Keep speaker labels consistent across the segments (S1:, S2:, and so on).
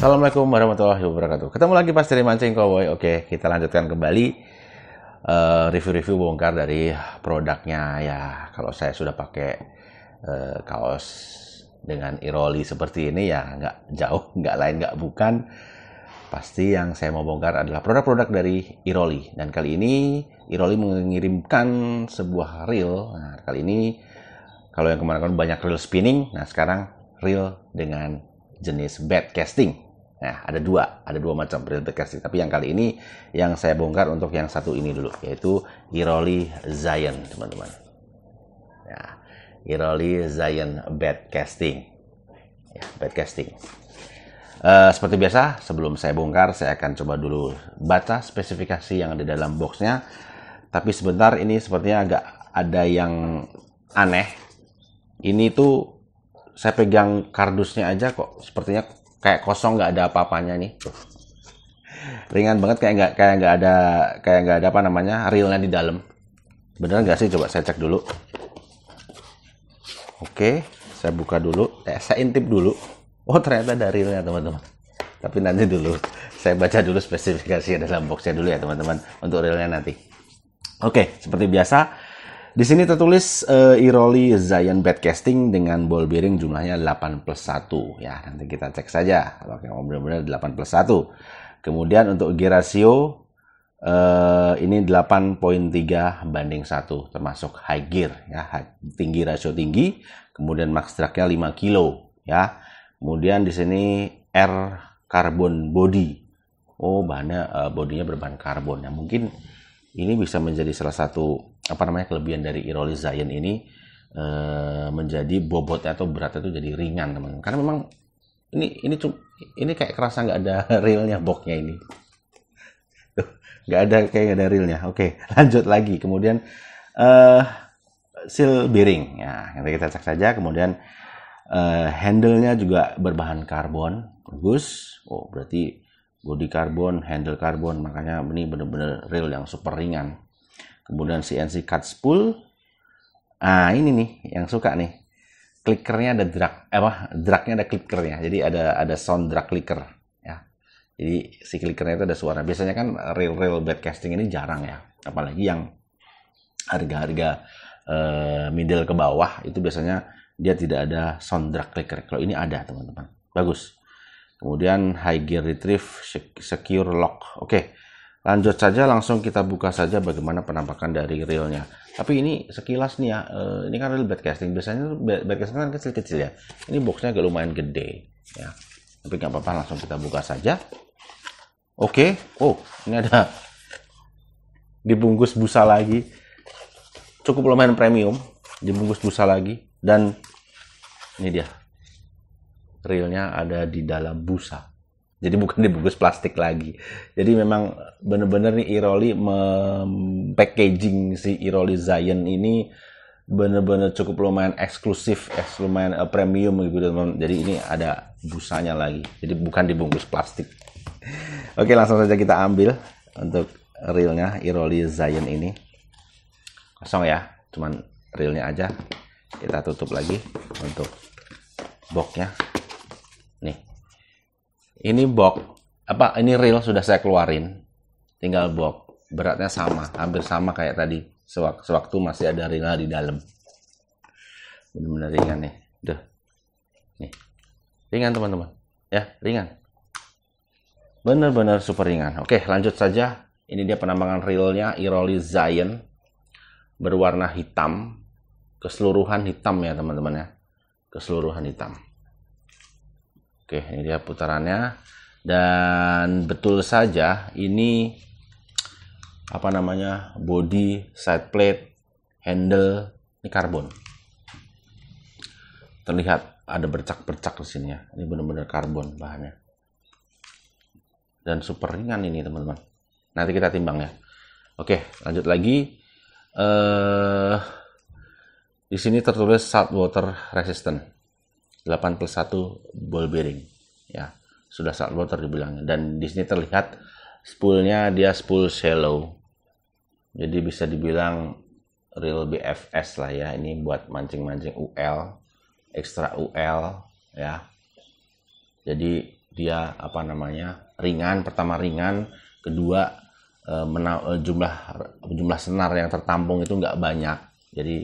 S1: Assalamualaikum warahmatullahi wabarakatuh. Ketemu lagi pas dari Mancing Cowboy. Oke, kita lanjutkan kembali eh, review-review uh, bongkar dari produknya. Ya, kalau saya sudah pakai uh, kaos dengan iroli seperti ini ya nggak jauh, nggak lain nggak bukan. Pasti yang saya mau bongkar adalah produk-produk dari Iroli. Dan kali ini Iroli mengirimkan sebuah reel. Nah, kali ini kalau yang kemarin kan banyak reel spinning, nah sekarang reel dengan jenis bed casting. Nah, ada dua, ada dua macam real casting. Tapi yang kali ini yang saya bongkar untuk yang satu ini dulu, yaitu Iroli Zion, teman-teman. Nah, Iroli Zion casting, Ya, casting. Uh, seperti biasa, sebelum saya bongkar, saya akan coba dulu baca spesifikasi yang ada dalam boxnya. Tapi sebentar, ini sepertinya agak ada yang aneh. Ini tuh saya pegang kardusnya aja kok, sepertinya kayak kosong nggak ada apa-apanya nih ringan banget kayak nggak kayak nggak ada kayak nggak ada apa namanya realnya di dalam bener nggak sih coba saya cek dulu oke saya buka dulu eh, saya intip dulu oh ternyata ada realnya teman-teman tapi nanti dulu saya baca dulu spesifikasi dalam boxnya dulu ya teman-teman untuk realnya nanti oke seperti biasa di sini tertulis uh, Iroli Zion casting dengan ball bearing jumlahnya 8 plus 1. Ya, nanti kita cek saja. Kalau yang benar-benar 8 plus 1. Kemudian untuk gear ratio, uh, eh, ini 8.3 banding 1, termasuk high gear. ya Tinggi rasio tinggi, kemudian max dragnya 5 kilo. ya Kemudian di sini R carbon body. Oh, bahannya uh, eh, bodinya berbahan karbon. ya mungkin ini bisa menjadi salah satu apa namanya kelebihan dari Iroli Zion ini e, menjadi bobotnya atau beratnya itu jadi ringan teman karena memang ini ini ini kayak kerasa nggak ada realnya boxnya ini nggak ada kayak nggak ada realnya oke lanjut lagi kemudian eh, seal bearing ya nanti kita cek saja kemudian uh, handle-nya juga berbahan karbon bagus oh berarti body karbon handle karbon makanya ini bener-bener real yang super ringan kemudian CNC cut spool ah ini nih yang suka nih clickernya ada drag eh, apa dragnya ada clickernya jadi ada ada sound drag clicker ya jadi si clickernya itu ada suara biasanya kan real real broadcasting ini jarang ya apalagi yang harga-harga eh, middle ke bawah itu biasanya dia tidak ada sound drag clicker kalau ini ada teman-teman bagus kemudian high gear retrieve secure lock oke okay lanjut saja langsung kita buka saja bagaimana penampakan dari realnya tapi ini sekilas nih ya eh, ini kan real bad casting biasanya bad casting kan kecil-kecil ya ini boxnya agak lumayan gede ya tapi nggak apa-apa langsung kita buka saja oke okay. oh ini ada dibungkus busa lagi cukup lumayan premium dibungkus busa lagi dan ini dia realnya ada di dalam busa jadi bukan dibungkus plastik lagi. Jadi memang bener-bener nih Iroli packaging si Iroli Zion ini bener-bener cukup lumayan eksklusif, eks, lumayan uh, premium gitu teman. Jadi ini ada busanya lagi. Jadi bukan dibungkus plastik. Oke langsung saja kita ambil untuk reelnya Iroli Zion ini. Kosong ya, cuman reelnya aja. Kita tutup lagi untuk boxnya ini box apa ini reel sudah saya keluarin tinggal box beratnya sama hampir sama kayak tadi sewaktu, sewaktu masih ada reel di dalam benar-benar ringan nih Deh, nih ringan teman-teman ya ringan benar-benar super ringan oke lanjut saja ini dia penambangan reelnya Iroli Zion berwarna hitam keseluruhan hitam ya teman-teman ya keseluruhan hitam Oke, ini dia putarannya. Dan betul saja ini apa namanya? body, side plate, handle ini karbon. Terlihat ada bercak-bercak di sini ya. Ini benar-benar karbon bahannya. Dan super ringan ini, teman-teman. Nanti kita timbang ya. Oke, lanjut lagi. Eh uh, di sini tertulis salt water resistant. 8 plus 1 ball bearing ya sudah saat motor dibilangnya dan di sini terlihat spoolnya dia spool shallow jadi bisa dibilang real BFS lah ya ini buat mancing-mancing UL ekstra UL ya jadi dia apa namanya ringan pertama ringan kedua eh, eh, jumlah jumlah senar yang tertampung itu nggak banyak jadi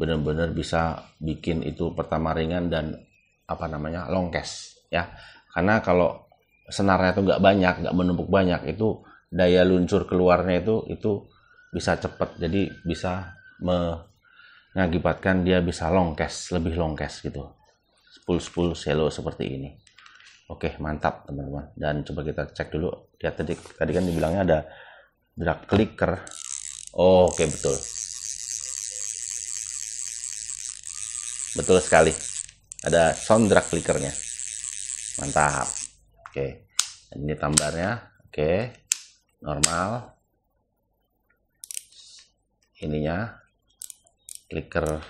S1: benar-benar bisa bikin itu pertama ringan dan apa namanya long cast ya karena kalau senarnya itu nggak banyak nggak menumpuk banyak itu daya luncur keluarnya itu itu bisa cepat jadi bisa mengakibatkan dia bisa long cast lebih long cast gitu spool spool selo seperti ini oke mantap teman-teman dan coba kita cek dulu dia tadi tadi kan dibilangnya ada drag clicker oh, oke betul betul sekali ada soundtrack clickernya mantap oke ini tambarnya oke normal ininya clicker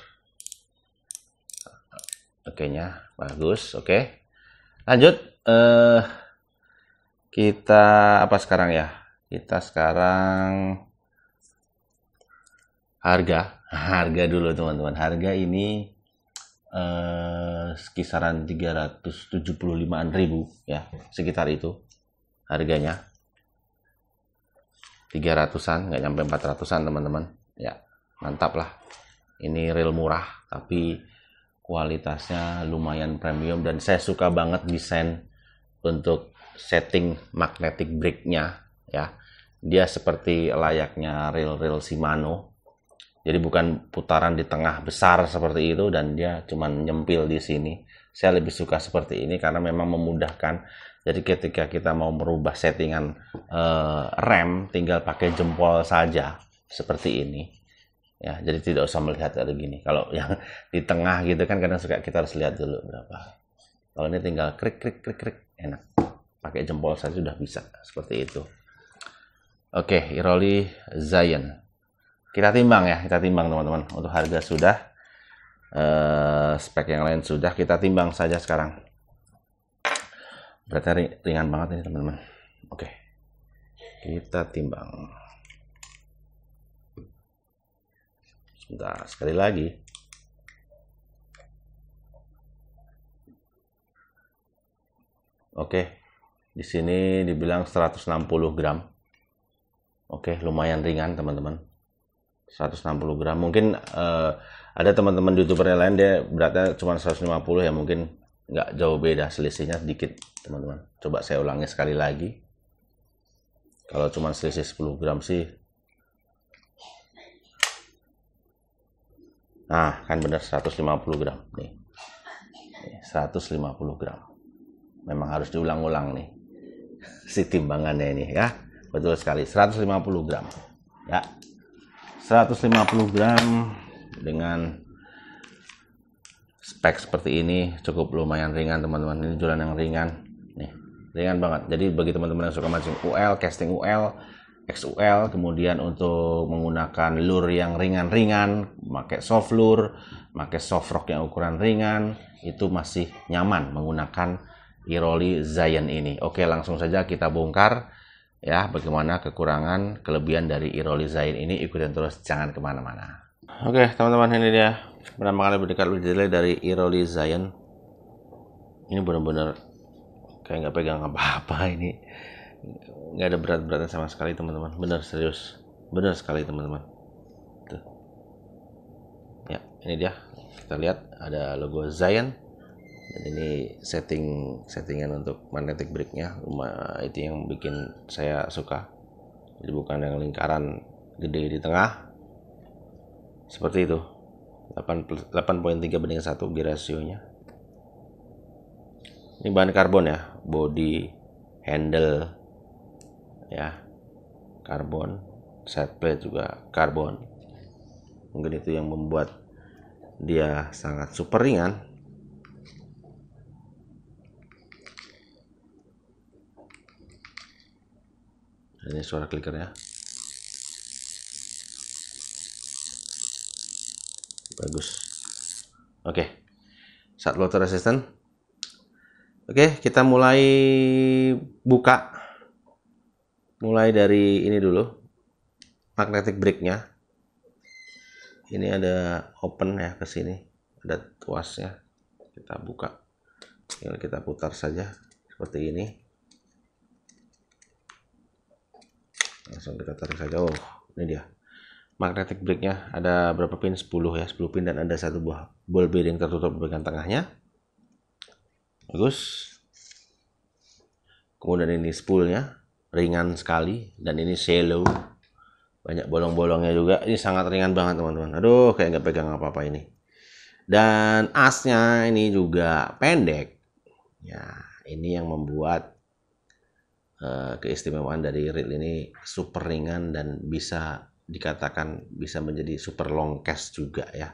S1: oke nya bagus oke lanjut eh kita apa sekarang ya kita sekarang harga harga dulu teman-teman harga ini eh, kisaran 375-an ribu ya sekitar itu harganya 300-an nggak nyampe 400-an teman-teman ya mantap lah ini real murah tapi kualitasnya lumayan premium dan saya suka banget desain untuk setting magnetic brake-nya ya dia seperti layaknya reel-reel Shimano jadi bukan putaran di tengah besar seperti itu dan dia cuma nyempil di sini. Saya lebih suka seperti ini karena memang memudahkan. Jadi ketika kita mau merubah settingan eh, rem, tinggal pakai jempol saja seperti ini. Ya, jadi tidak usah melihat ada gini. Kalau yang di tengah gitu kan kadang suka kita harus lihat dulu berapa. Kalau ini tinggal klik klik klik klik enak. Pakai jempol saja sudah bisa seperti itu. Oke, okay, Iroli Zayan kita timbang ya kita timbang teman-teman untuk harga sudah uh, spek yang lain sudah kita timbang saja sekarang Berarti ringan banget ini teman-teman oke kita timbang sebentar sekali lagi oke di sini dibilang 160 gram oke lumayan ringan teman-teman 160 gram mungkin uh, ada teman-teman youtuber lain dia beratnya cuma 150 ya mungkin nggak jauh beda selisihnya sedikit teman-teman coba saya ulangi sekali lagi kalau cuma selisih 10 gram sih nah kan benar 150 gram nih 150 gram memang harus diulang-ulang nih si timbangannya ini ya betul sekali 150 gram ya 150 gram dengan spek seperti ini cukup lumayan ringan teman-teman ini jualan yang ringan nih ringan banget jadi bagi teman-teman yang suka mancing UL casting UL XUL kemudian untuk menggunakan lure yang ringan-ringan pakai soft lure pakai soft rock yang ukuran ringan itu masih nyaman menggunakan Iroli Zion ini oke langsung saja kita bongkar ya bagaimana kekurangan kelebihan dari Zain ini ikutin terus jangan kemana-mana oke teman-teman ini dia pertama kali berdekat berdilai dari Zain ini benar-benar kayak nggak pegang apa-apa ini nggak ada berat-beratnya sama sekali teman-teman benar serius benar sekali teman-teman ya ini dia kita lihat ada logo Zion dan ini setting settingan untuk magnetic breaknya itu yang bikin saya suka jadi bukan yang lingkaran gede di tengah seperti itu 8.3 banding 1 gear rasionya ini bahan karbon ya body handle ya karbon set plate juga karbon mungkin itu yang membuat dia sangat super ringan ini suara clicker ya bagus oke okay. saat water resistant oke okay, kita mulai buka mulai dari ini dulu magnetic breaknya ini ada open ya ke sini ada tuasnya kita buka tinggal kita putar saja seperti ini langsung kita tarik saja oh ini dia magnetic brake-nya ada berapa pin 10 ya 10 pin dan ada satu buah ball bearing tertutup bagian tengahnya bagus kemudian ini spoolnya ringan sekali dan ini shallow banyak bolong-bolongnya juga ini sangat ringan banget teman-teman aduh kayak nggak pegang apa-apa ini dan asnya ini juga pendek ya ini yang membuat Eh, keistimewaan dari reel ini super ringan dan bisa dikatakan bisa menjadi super long cast juga ya.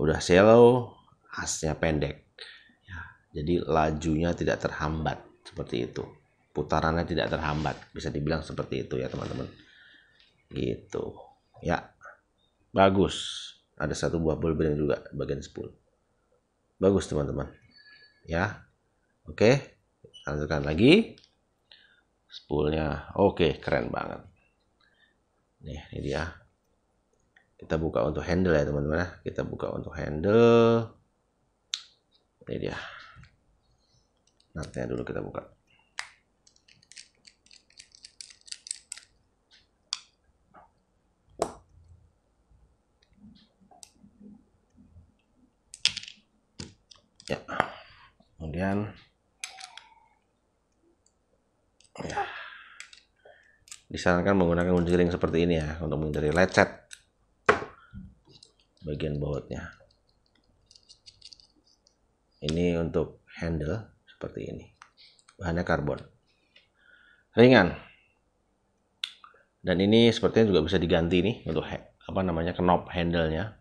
S1: Udah shallow, asnya pendek. Ya, jadi lajunya tidak terhambat seperti itu. Putarannya tidak terhambat, bisa dibilang seperti itu ya teman-teman. Gitu. Ya. Bagus. Ada satu buah ball bearing juga bagian 10. Bagus teman-teman. Ya. Oke. Lanjutkan lagi spoolnya oke keren banget nih ini dia kita buka untuk handle ya teman-teman ya. kita buka untuk handle ini dia nantinya dulu kita buka ya kemudian disarankan menggunakan kunci ring seperti ini ya untuk menghindari lecet bagian bautnya ini untuk handle seperti ini bahannya karbon ringan dan ini sepertinya juga bisa diganti nih untuk apa namanya knob handlenya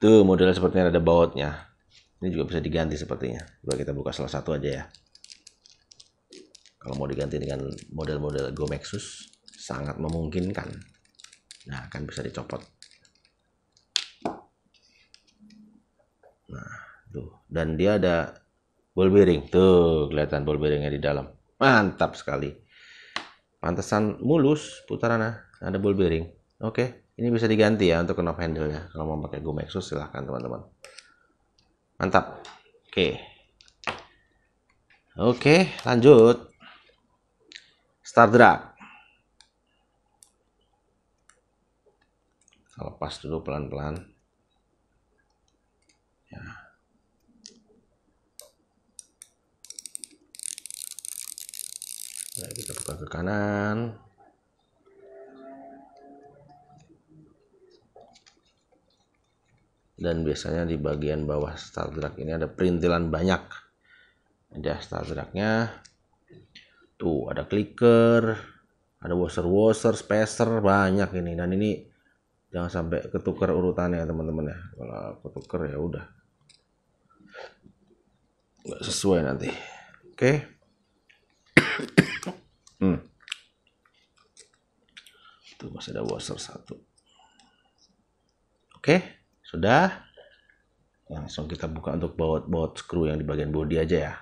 S1: tuh modelnya sepertinya ada bautnya ini juga bisa diganti sepertinya coba kita buka salah satu aja ya kalau mau diganti dengan model-model Gomexus sangat memungkinkan nah akan bisa dicopot nah tuh dan dia ada ball bearing tuh kelihatan ball bearingnya di dalam mantap sekali pantesan mulus putarannya ada ball bearing oke ini bisa diganti ya untuk knob handle ya. kalau mau pakai Gomexus silahkan teman-teman mantap oke oke lanjut Star drag kita lepas dulu pelan-pelan ya. Nah, kita buka ke kanan dan biasanya di bagian bawah star drag ini ada perintilan banyak ada star dragnya Tuh, ada clicker, ada washer-washer, spacer, banyak ini. Dan ini jangan sampai ketukar urutannya ya teman-teman ya. Kalau ketukar ya udah. Nggak sesuai nanti. Oke. Okay. hmm. Tuh masih ada washer satu. Oke, okay, sudah. Langsung kita buka untuk baut-baut screw yang di bagian body aja ya.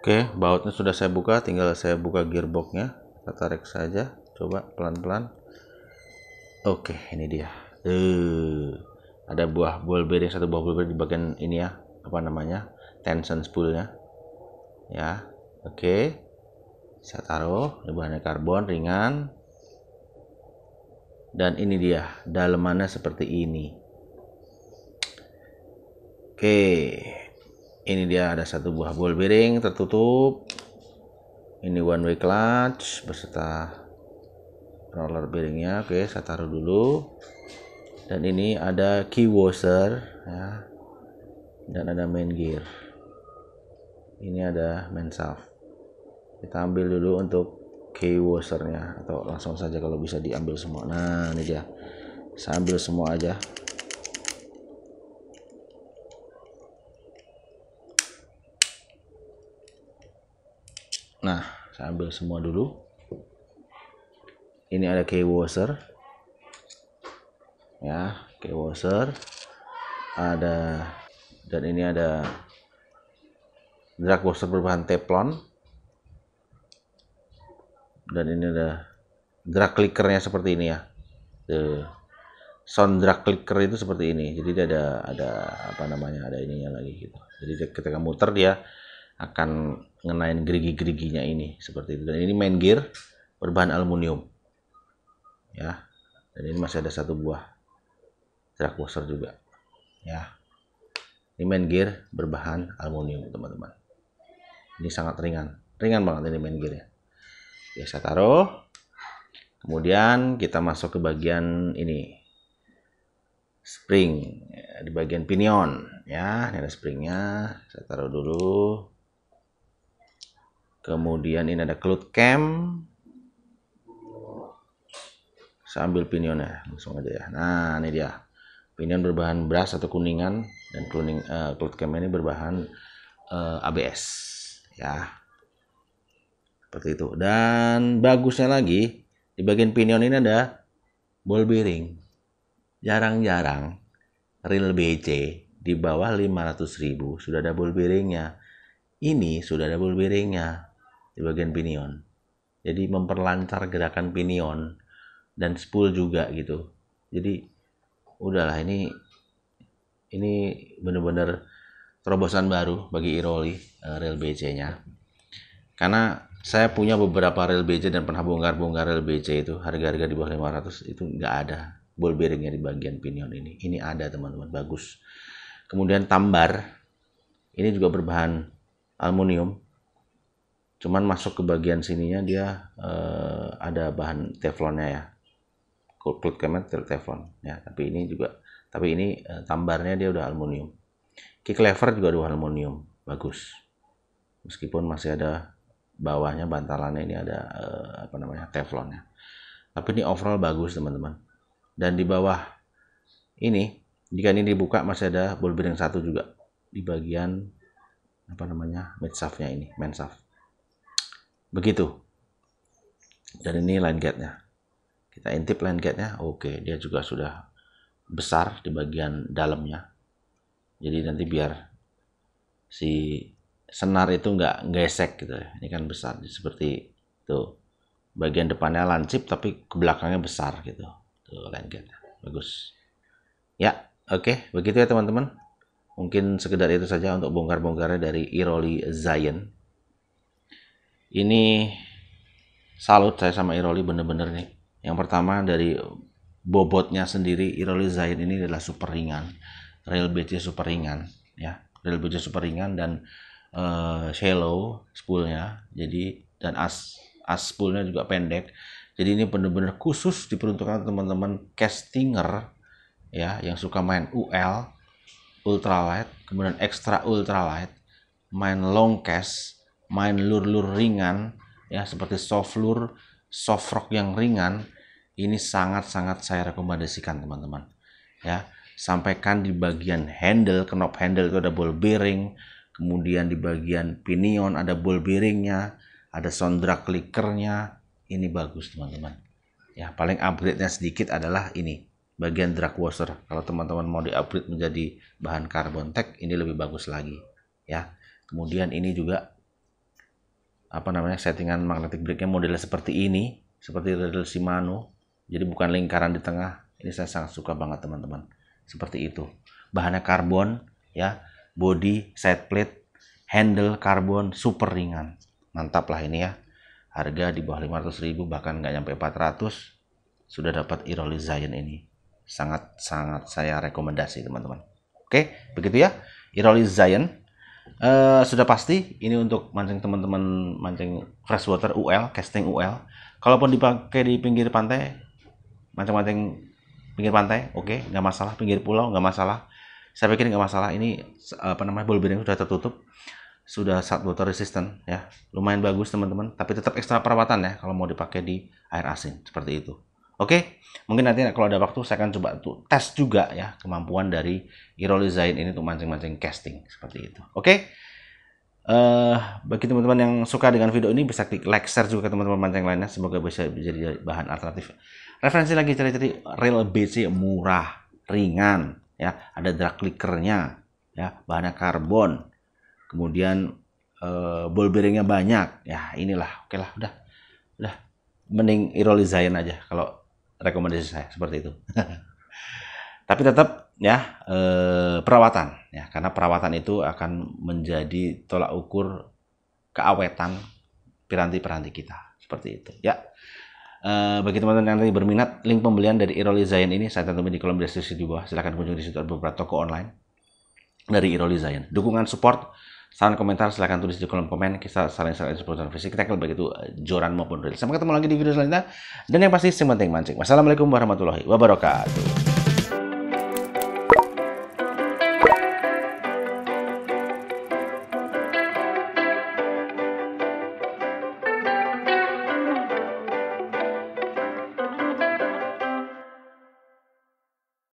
S1: Oke, bautnya sudah saya buka, tinggal saya buka gearboxnya. Kita tarik saja, coba pelan-pelan. Oke, ini dia. Eh, ada buah ball bearing satu buah bearing di bagian ini ya, apa namanya? Tension spoolnya. Ya, oke. Saya taruh, ini bahannya karbon ringan. Dan ini dia, dalemannya seperti ini. Oke ini dia ada satu buah ball bearing tertutup ini one way clutch beserta roller bearingnya oke saya taruh dulu dan ini ada key washer ya dan ada main gear ini ada main shaft kita ambil dulu untuk key washernya atau langsung saja kalau bisa diambil semua nah ini dia saya ambil semua aja nah saya ambil semua dulu ini ada key washer ya key washer ada dan ini ada drag washer berbahan teflon dan ini ada drag clickernya seperti ini ya The sound drag clicker itu seperti ini jadi dia ada ada apa namanya ada ininya lagi gitu jadi ketika muter dia akan ngenain gerigi-geriginya ini seperti itu. Dan ini main gear berbahan aluminium. Ya. Dan ini masih ada satu buah track washer juga. Ya. Ini main gear berbahan aluminium, teman-teman. Ini sangat ringan. Ringan banget ini main gear Ya, saya taruh. Kemudian kita masuk ke bagian ini, spring di bagian pinion ya ini ada springnya saya taruh dulu Kemudian ini ada cloud cam. sambil ambil pinionnya langsung aja ya. Nah, ini dia. Pinion berbahan beras atau kuningan dan kuning uh, cloud cam ini berbahan uh, eh, ABS ya. Seperti itu. Dan bagusnya lagi di bagian pinion ini ada ball bearing. Jarang-jarang real BC di bawah 500.000 sudah ada ball bearingnya. Ini sudah ada ball bearingnya di bagian pinion jadi memperlancar gerakan pinion dan spool juga gitu jadi udahlah ini ini benar-benar terobosan baru bagi Iroli uh, eh, rel BC nya karena saya punya beberapa rel BC dan pernah bongkar-bongkar rel BC itu harga-harga di bawah 500 itu nggak ada ball bearingnya di bagian pinion ini ini ada teman-teman bagus kemudian tambar ini juga berbahan aluminium cuman masuk ke bagian sininya dia uh, ada bahan teflonnya ya kulit kemen teflon ya tapi ini juga tapi ini uh, tambarnya dia udah aluminium kick lever juga udah aluminium bagus meskipun masih ada bawahnya bantalannya ini ada uh, apa namanya teflonnya tapi ini overall bagus teman-teman dan di bawah ini jika ini dibuka masih ada ball bearing satu juga di bagian apa namanya shaftnya ini main shaft Begitu. Dan ini line gate-nya. Kita intip line gate-nya. Oke, dia juga sudah besar di bagian dalamnya. Jadi nanti biar si senar itu nggak gesek gitu ya. Ini kan besar seperti itu. Bagian depannya lancip tapi ke belakangnya besar gitu. Tuh line gate. Bagus. Ya, oke, begitu ya teman-teman. Mungkin sekedar itu saja untuk bongkar-bongkarnya dari Iroli Zion ini salut saya sama Iroli bener-bener nih yang pertama dari bobotnya sendiri Iroli Zain ini adalah super ringan Real BC super ringan ya rail BC super ringan dan uh, shallow spoolnya jadi dan as as spoolnya juga pendek jadi ini bener-bener khusus diperuntukkan teman-teman castinger ya yang suka main UL ultralight kemudian extra ultralight main long cast main lur-lur ringan ya seperti soft lur, soft rock yang ringan ini sangat-sangat saya rekomendasikan teman-teman ya sampaikan di bagian handle knob handle itu ada ball bearing kemudian di bagian pinion ada ball bearingnya ada sondra clickernya ini bagus teman-teman ya paling upgrade-nya sedikit adalah ini bagian drag washer kalau teman-teman mau di upgrade menjadi bahan carbon tech ini lebih bagus lagi ya kemudian ini juga apa namanya settingan magnetic brake-nya modelnya seperti ini, seperti dari Shimano. Jadi bukan lingkaran di tengah. Ini saya sangat suka banget teman-teman. Seperti itu. Bahannya karbon ya, body, side plate, handle karbon super ringan. Mantap lah ini ya. Harga di bawah 500 ribu bahkan nggak nyampe 400 sudah dapat Iroli Zion ini. Sangat-sangat saya rekomendasi teman-teman. Oke, begitu ya. Iroli Zion Uh, sudah pasti ini untuk mancing teman-teman mancing freshwater UL, casting UL. Kalaupun dipakai di pinggir pantai, mancing-mancing pinggir pantai, oke, okay, nggak masalah. Pinggir pulau nggak masalah. Saya pikir nggak masalah. Ini apa namanya ball sudah tertutup, sudah saat water resistant ya, lumayan bagus teman-teman. Tapi tetap ekstra perawatan ya kalau mau dipakai di air asin seperti itu. Oke, mungkin nanti kalau ada waktu saya akan coba tuh tes juga ya kemampuan dari Irol Zain ini untuk mancing-mancing casting seperti itu. Oke. Uh, bagi teman-teman yang suka dengan video ini bisa klik like, share juga ke teman-teman mancing lainnya. Semoga bisa jadi bahan alternatif. Referensi lagi cari-cari real BC murah, ringan, ya. Ada drag clickernya, ya. Bahannya karbon. Kemudian uh, ball bearingnya banyak. Ya inilah, oke lah, udah, udah. Mending Iroli aja kalau rekomendasi saya seperti itu. Tapi tetap ya eh, perawatan ya karena perawatan itu akan menjadi tolak ukur keawetan piranti-piranti kita seperti itu ya. Eh, bagi teman-teman yang tadi berminat, link pembelian dari Iroli Zain ini saya cantumin di kolom deskripsi di bawah. Silahkan kunjungi di situ beberapa toko online dari Iroli Zain. Dukungan support Saran komentar silahkan tulis di kolom komen saling saling support dan fisik tackle baik itu eh, joran maupun real. Sampai ketemu lagi di video selanjutnya dan yang pasti sementing mancing. Wassalamualaikum warahmatullahi wabarakatuh.